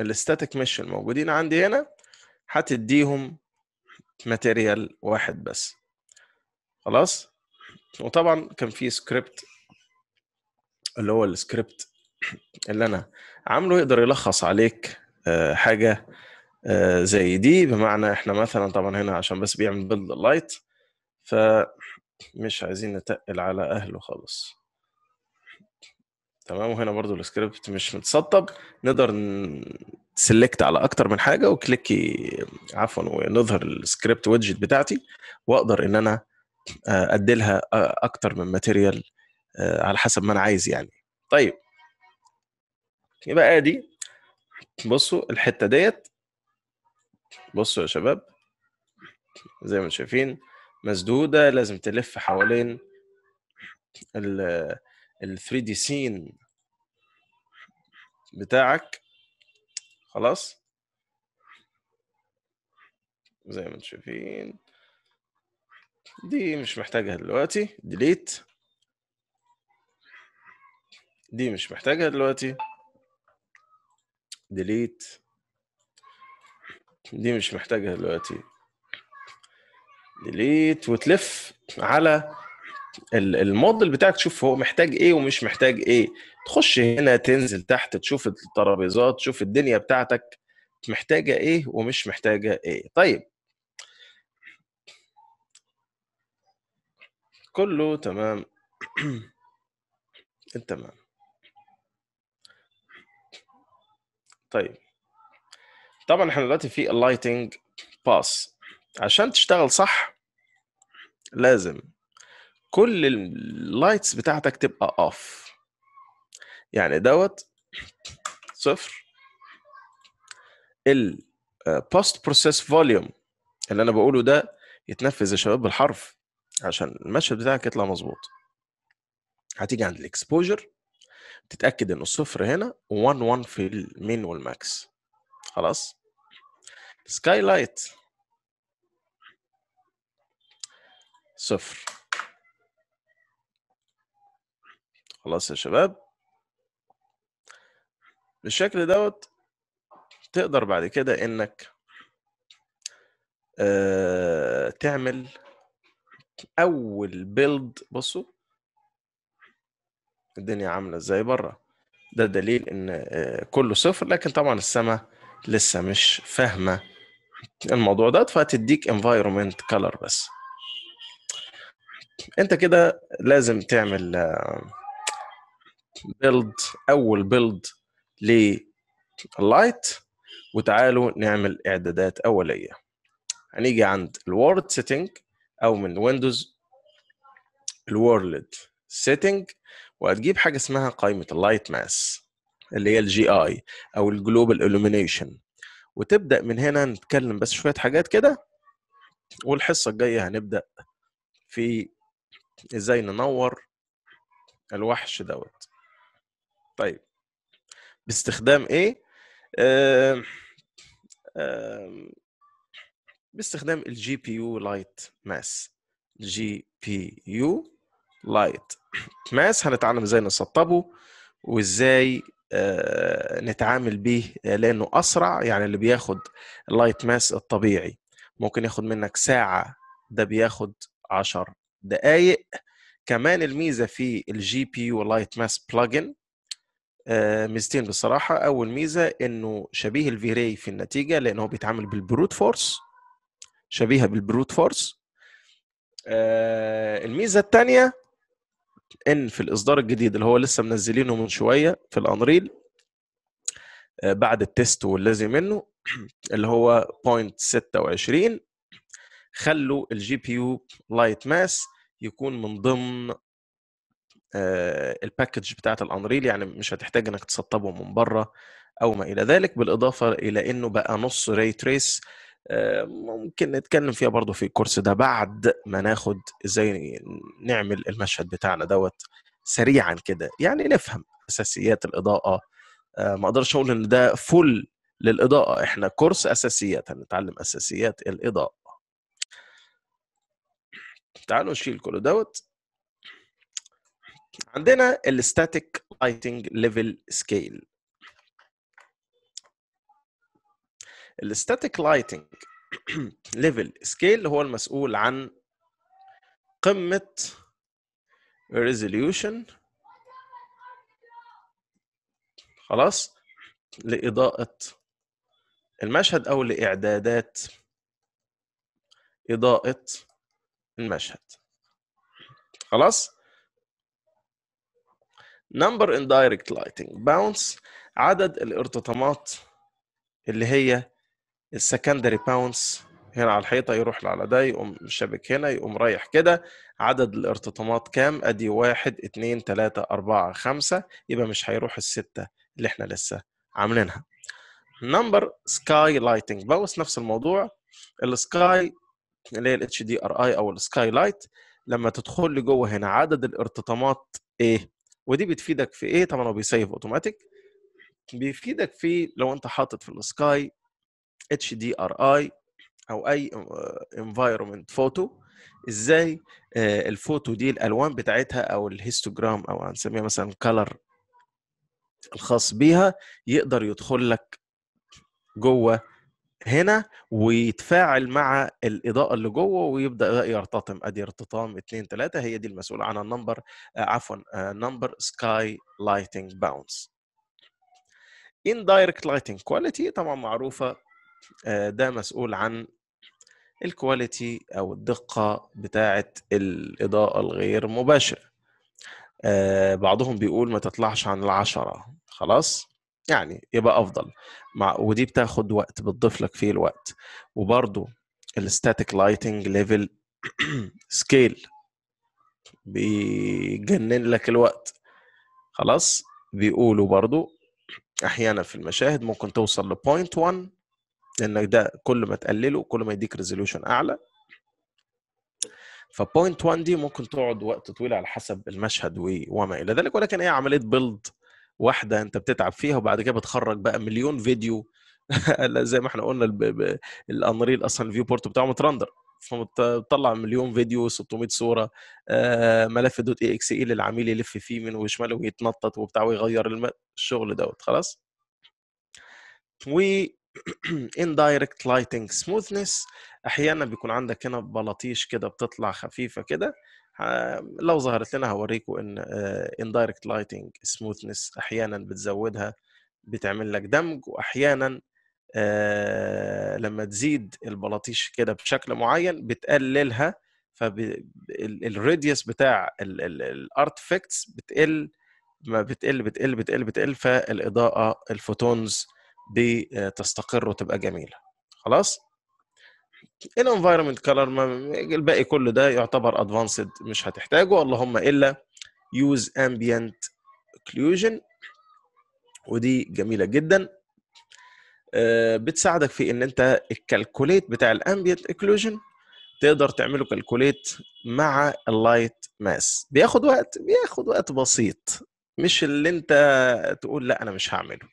الاستاتيك مش الموجودين عندي هنا هتديهم ماتيريال واحد بس خلاص وطبعا كان في سكريبت اللي هو السكريبت اللي انا عامله يقدر يلخص عليك آه، حاجه آه، زي دي بمعنى احنا مثلا طبعا هنا عشان بس بيعمل بيلد لايت فمش عايزين نتقل على اهله خالص تمام وهنا برضو السكريبت مش متسطب نقدر سلكت على اكتر من حاجه وكليك عفوا ونظهر السكريبت ويدجت بتاعتي واقدر ان انا آه، اديلها آه، اكتر من ماتيريال آه، على حسب ما انا عايز يعني طيب يبقى ادي بصوا الحته ديت بصوا يا شباب زي ما شايفين مسدوده لازم تلف حوالين ال ال 3 دي سين بتاعك خلاص زي ما انتم شايفين دي مش محتاجها دلوقتي ديليت دي مش محتاجها دلوقتي ديليت دي مش محتاجها دلوقتي ديليت وتلف على الموديل بتاعك تشوف هو محتاج ايه ومش محتاج ايه تخش هنا تنزل تحت تشوف الترابيزات تشوف الدنيا بتاعتك محتاجه ايه ومش محتاجه ايه طيب كله تمام تمام طيب طبعا احنا دلوقتي في اللايتنج باس عشان تشتغل صح لازم كل اللايتس بتاعتك تبقى اوف يعني دوت صفر البوست بروسيس فوليوم اللي انا بقوله ده يتنفذ يا شباب بالحرف عشان المشهد بتاعك يطلع مظبوط هتيجي عند الاكسبوجر تتاكد انه الصفر هنا 1 1 في المين والماكس خلاص سكاي لايت صفر خلاص يا شباب بالشكل دوت تقدر بعد كده انك آه، تعمل اول بيلد بصوا الدنيا عامله ازاي بره ده دليل ان آه، كله صفر لكن طبعا السماء لسه مش فاهمه الموضوع ده فهتديك environment color بس انت كده لازم تعمل آه بيلد اول بيلد لللايت وتعالوا نعمل اعدادات اوليه هنيجي عند الورد سيتنج او من ويندوز الورلد سيتنج وهتجيب حاجه اسمها قائمه اللايت ماس اللي هي الجي اي او الجلوبال الومينيشن وتبدا من هنا نتكلم بس شويه حاجات كده والحصه الجايه هنبدا في ازاي ننور الوحش دوت طيب باستخدام ايه آه آه باستخدام الجي بي يو لايت ماس جي بي يو لايت ماس هنتعلم ازاي نسطبه وازاي آه، نتعامل بيه لانه اسرع يعني اللي بياخد اللايت ماس الطبيعي ممكن ياخد منك ساعه ده بياخد 10 دقايق كمان الميزه في الجي بي يو لايت ماس بلجن آه، ميزتين بصراحه اول ميزه انه شبيه الفيري في النتيجه لان هو بيتعامل بالبروت فورس شبيهه بالبروت فورس آه، الميزه الثانيه ان في الاصدار الجديد اللي هو لسه منزلينه من شويه في الانريل آه، بعد التست واللازم منه اللي هو 0.26 خلوا الجي بي يو لايت ماس يكون من ضمن آه، الباكج بتاعت الانريل يعني مش هتحتاج انك تسطبه من بره او ما الى ذلك بالاضافه الى انه بقى نص ري تريس آه، ممكن نتكلم فيها برضو في الكورس ده بعد ما ناخد ازاي نعمل المشهد بتاعنا دوت سريعا كده يعني نفهم اساسيات الاضاءه آه، ما اقدرش اقول ان ده فل للاضاءه احنا كورس اساسيات هنتعلم اساسيات الاضاءه تعالوا نشيل كل دوت عندنا الستاتيك لايتنج ليفل سكيل الستاتيك لايتنج ليفل سكيل هو المسؤول عن قمة ريزوليوشن خلاص لإضاءة المشهد أو لإعدادات إضاءة المشهد خلاص نمبر ان دايركت لايتنج باونس عدد الارتطامات اللي هي السكندري باونس هنا على الحيطه يروح على ده يقوم شابك هنا يقوم رايح كده عدد الارتطامات كام ادي واحد اثنين ثلاثه اربعه خمسه يبقى مش هيروح السته اللي احنا لسه عاملينها نمبر سكاي لايتنج باونس نفس الموضوع السكاي اللي هي الاتش دي ار اي او السكاي لايت لما تدخل لجوه هنا عدد الارتطامات ايه ودي بتفيدك في ايه طبعا هو بيسيف اوتوماتيك بيفيدك في لو انت حاطط في السكاي اتش دي ار اي او اي انفايرمنت آه، فوتو ازاي آه، الفوتو دي الالوان بتاعتها او الهيستوجرام او هنسميها مثلا كلر الخاص بيها يقدر يدخل لك جوه هنا ويتفاعل مع الاضاءه اللي جوه ويبدا بقى يرتطم ادي ارتطام 2 3 هي دي المسؤوله عن النمبر آه، عفوا آه، نمبر سكاي لايتنج باونس indirect lighting quality طبعا معروفه آه، ده مسؤول عن الكواليتي او الدقه بتاعه الاضاءه الغير مباشره بعضهم بيقول ما تطلعش عن العشرة خلاص يعني يبقى افضل مع ودي بتاخد وقت بتضيف لك فيه الوقت وبرضو الستاتيك لايتنج ليفل سكيل بيجنن لك الوقت خلاص بيقولوا برضو احيانا في المشاهد ممكن توصل لبوينت 1 لانك ده كل ما تقلله كل ما يديك ريزوليوشن اعلى فبوينت 1 دي ممكن تقعد وقت طويل على حسب المشهد وما الى ذلك ولكن هي عمليه بيلد واحده انت بتتعب فيها وبعد كده بتخرج بقى مليون فيديو زي ما احنا قلنا الانريل اصلا الفيو بورت بتاعه مترندر فبتطلع مليون فيديو 600 صوره آه، ملف دوت اي اكس اي للعميل يلف فيه من وشماله ويتنطط وبتاع ويغير الشغل دوت خلاص و indirect lighting smoothness احيانا بيكون عندك هنا بلاطيش كده بتطلع خفيفه كده آه، لو ظهرت لنا هوريكم ان اندايركت لايتنج سموثنس احيانا بتزودها بتعمل لك دمج واحيانا آه، لما تزيد البلاطيش كده بشكل معين بتقللها فالريديوس بتاع الارتفكتس بتقل ما بتقل بتقل بتقل بتقل فالاضاءه الفوتونز بتستقر وتبقى جميله خلاص الانفايرمنت كلر الباقي كله ده يعتبر ادفانسد مش هتحتاجه اللهم الا يوز امبيانت اوكلوجن ودي جميله جدا آه، بتساعدك في ان انت الكالكوليت بتاع الامبيانت اوكلوجن تقدر تعمله كالكوليت مع اللايت ماس بياخد وقت بياخد وقت بسيط مش اللي انت تقول لا انا مش هعمله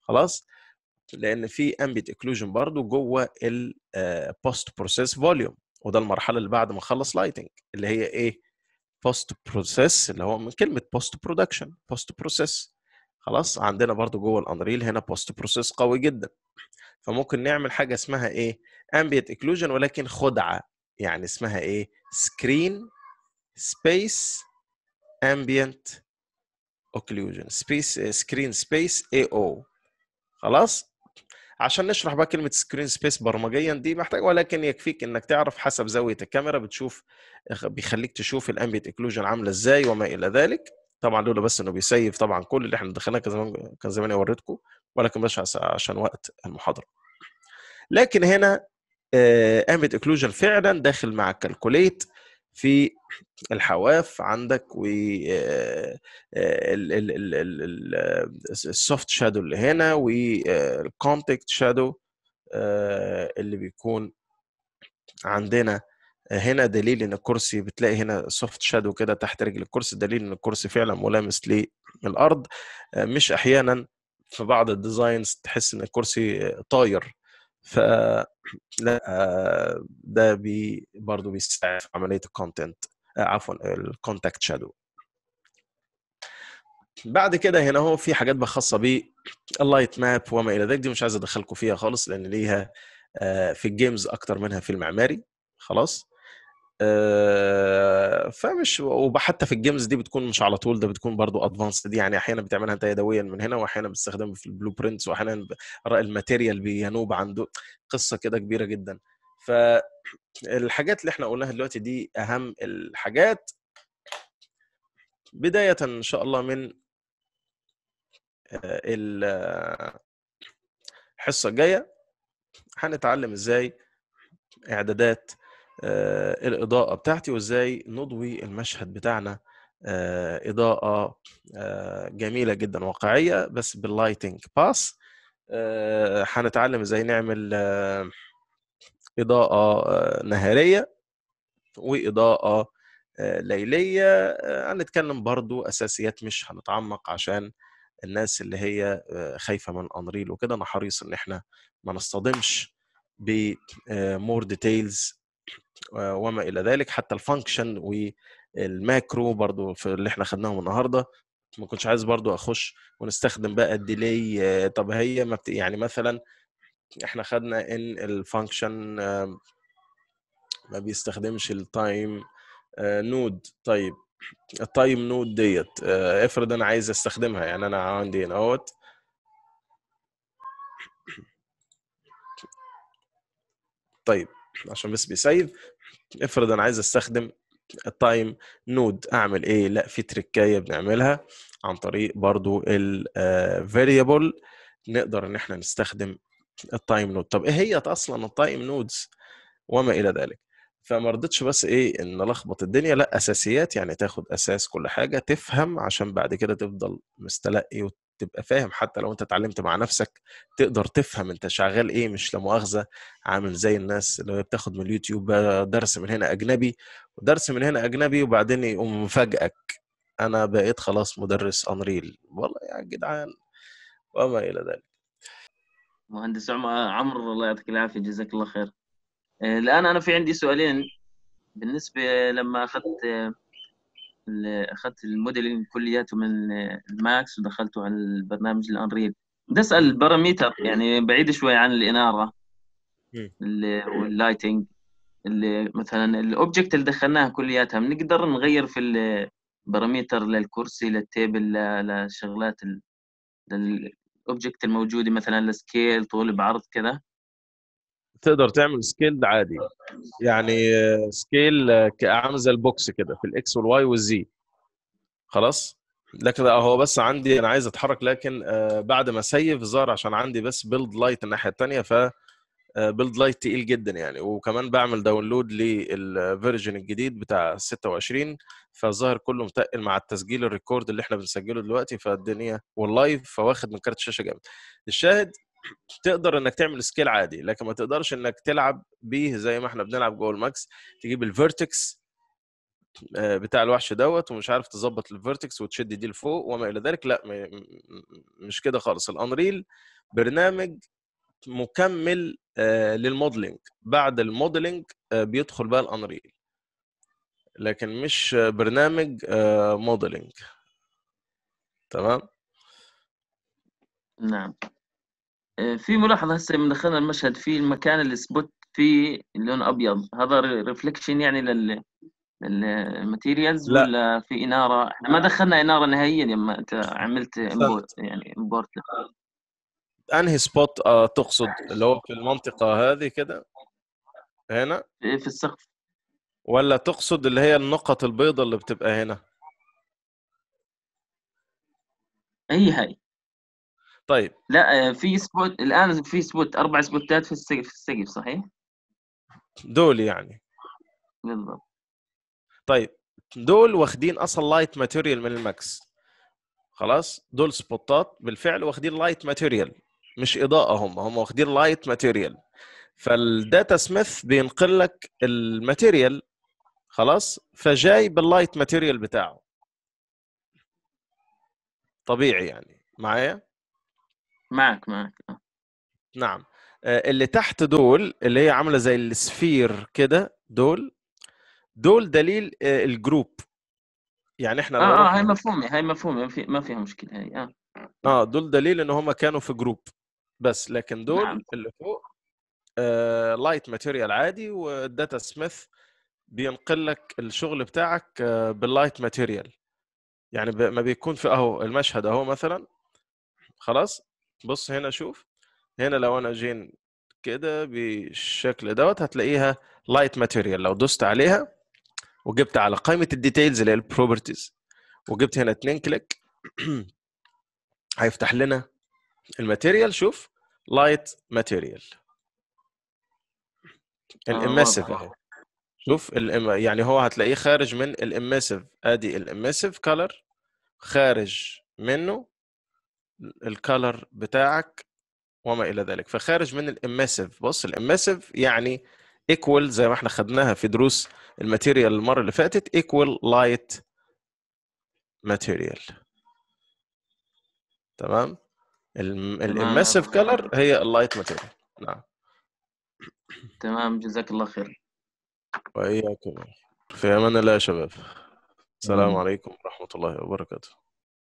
خلاص لان في امبيت اكلوجن برضو جوه البوست بروسيس فوليوم وده المرحله اللي بعد ما اخلص لايتنج اللي هي ايه بوست بروسيس اللي هو من كلمه بوست برودكشن بوست بروسيس خلاص عندنا برضو جوه الانريل هنا بوست بروسيس قوي جدا فممكن نعمل حاجه اسمها ايه امبيت اكلوجن ولكن خدعه يعني اسمها ايه سكرين سبيس امبيت اوكلوجن سبيس سكرين سبيس اي او خلاص عشان نشرح بقى كلمه سكرين سبيس برمجيا دي محتاج ولكن يكفيك انك تعرف حسب زاويه الكاميرا بتشوف بيخليك تشوف الامبيت اكلوجن عامله ازاي وما الى ذلك طبعا لولا بس انه بيسيف طبعا كل اللي احنا دخلناه كان زمان كان زمان اوريتكم ولكن مش عشان وقت المحاضره لكن هنا امبيت آه، اكلوجن فعلا داخل مع الكالكوليت في الحواف عندك و آه، آه، السوفت آه، شادو اللي هنا والكونتاكت شادو اللي بيكون عندنا هنا دليل ان الكرسي بتلاقي هنا سوفت شادو كده تحت رجل الكرسي دليل ان الكرسي فعلا ملامس للارض مش احيانا في بعض الديزاينز تحس ان الكرسي طاير ف لا ده بي برضه بيساعد في عمليه الكونتنت آه، عفوا الكونتاكت شادو بعد كده هنا هو في حاجات بخاصة باللايت ماب وما الى ذلك دي مش عايز ادخلكم فيها خالص لان ليها آه، في الجيمز اكتر منها في المعماري خلاص آه، فمش وحتى في الجيمز دي بتكون مش على طول ده بتكون برضو ادفانس دي يعني احيانا بتعملها انت يدويا من هنا واحيانا بتستخدمها في البلو برينتس واحيانا الماتيريال بينوب عنده قصه كده كبيره جدا فالحاجات اللي احنا قلناها دلوقتي دي اهم الحاجات بدايه ان شاء الله من آه، آه، الحصه الجايه هنتعلم ازاي اعدادات آه، الاضاءه بتاعتي وازاي نضوي المشهد بتاعنا اضاءه جميله جدا واقعيه بس باللايتنج باس هنتعلم ازاي نعمل اضاءه آه، نهاريه واضاءه آه، ليليه آه، هنتكلم برضو اساسيات مش هنتعمق عشان الناس اللي هي خايفه من انريل وكده انا حريص ان احنا ما نصطدمش بمور ديتيلز وما الى ذلك حتى الفانكشن والماكرو برضو في اللي احنا خدناهم النهارده ما كنتش عايز برضو اخش ونستخدم بقى الديلي طب هي ما بت... يعني مثلا احنا خدنا ان الفانكشن ما بيستخدمش التايم آه، نود طيب التايم نود ديت آه، افرض انا عايز استخدمها يعني انا عندي هنا اهوت طيب عشان بس بيسيف افرض انا عايز استخدم التايم نود اعمل ايه لا في تركايه بنعملها عن طريق برضو الفاريبل آه، نقدر ان احنا نستخدم التايم نود طب ايه هي اصلا التايم نودز وما الى ذلك فما رضيتش بس ايه ان لخبط الدنيا لا اساسيات يعني تاخد اساس كل حاجه تفهم عشان بعد كده تفضل مستلقي وتبقى فاهم حتى لو انت اتعلمت مع نفسك تقدر تفهم انت شغال ايه مش لا مؤاخذه عامل زي الناس اللي هي بتاخد من اليوتيوب درس من هنا اجنبي ودرس من هنا اجنبي وبعدين يقوم مفاجئك انا بقيت خلاص مدرس انريل والله يا جدعان وما الى ذلك مهندس عمرو الله يعطيك العافيه جزاك الله خير آه، الان انا في عندي سؤالين بالنسبه لما اخذت آه، اخذت الموديلنج كلياته من آه، الماكس ودخلته على البرنامج الانريل بدي اسال الباراميتر يعني بعيد شوي عن الاناره واللايتنج اللي مثلا الاوبجكت اللي دخلناها كلياتها بنقدر نغير في الباراميتر للكرسي للتيبل لشغلات الاوبجكت الموجوده مثلا السكيل طول بعرض كذا تقدر تعمل سكيل عادي يعني سكيل عامل زي البوكس كده في الاكس والواي والزي خلاص لكن هو بس عندي انا عايز اتحرك لكن آه، بعد ما سيف ظهر عشان عندي بس بيلد لايت الناحيه الثانيه ف بيلد آه، لايت تقيل جدا يعني وكمان بعمل داونلود للفيرجن الجديد بتاع 26 فالظاهر كله متقل مع التسجيل الريكورد اللي احنا بنسجله دلوقتي فالدنيا واللايف فواخد من كارت الشاشه جامد الشاهد تقدر انك تعمل سكيل عادي لكن ما تقدرش انك تلعب بيه زي ما احنا بنلعب جوه الماكس تجيب الفيرتكس آه، بتاع الوحش دوت ومش عارف تظبط الفيرتكس وتشد دي لفوق وما الى ذلك لا مش كده خالص الانريل برنامج مكمل آه، للموديلنج بعد الموديلنج آه، بيدخل بقى الانريل لكن مش برنامج آه، موديلنج تمام نعم في ملاحظة هسه دخلنا المشهد في المكان اللي سبوت فيه اللون ابيض هذا ريفلكشن يعني لل الماتيريالز ولا في اناره احنا ما دخلنا اناره نهائيا لما انت عملت امبورت يعني امبورت انهي سبوت آه تقصد اللي هو في المنطقه هذه كده هنا ايه في السقف ولا تقصد اللي هي النقط البيضاء اللي بتبقى هنا اي هاي طيب لا آه، في سبوت الان في سبوت اربع سبوتات في السقف في السقف صحيح دول يعني بالضبط طيب دول واخدين اصلا لايت ماتيريال من الماكس خلاص دول سبوتات بالفعل واخدين لايت ماتيريال مش اضاءه هم هم واخدين لايت ماتيريال فالداتا سميث بينقل لك الماتيريال خلاص فجاي باللايت ماتيريال بتاعه طبيعي يعني معايا معك معك آه. نعم آه، اللي تحت دول اللي هي عامله زي السفير كده دول دول دليل آه، الجروب يعني احنا اه هاي مفهومه هاي مفهومه ما, ما فيها مشكله هاي اه اه دول دليل ان هم كانوا في جروب بس لكن دول نعم. اللي فوق لايت آه، ماتيريال عادي والداتا سميث بينقل لك الشغل بتاعك آه، باللايت ماتيريال يعني ما بيكون في اهو المشهد اهو مثلا خلاص بص هنا شوف هنا لو انا جين كده بالشكل دوت هتلاقيها لايت ماتيريال لو دوست عليها وجبت على قائمه الديتيلز اللي هي البروبرتيز وجبت هنا اتنين كليك هيفتح لنا الماتيريال شوف لايت ماتيريال الاميسيف اهو شوف يعني هو هتلاقيه خارج من الاميسيف ادي الاميسيف كلر خارج منه الكلر بتاعك وما الى ذلك فخارج من الاميسيف بص الاميسيف يعني ايكوال زي ما احنا خدناها في دروس الماتيريال المره اللي فاتت ايكوال لايت ماتيريال تمام الامسيف كلر هي اللايت ماتيريال نعم تمام جزاك الله خير وإياكم في أمان الله يا شباب السلام عليكم ورحمة الله وبركاته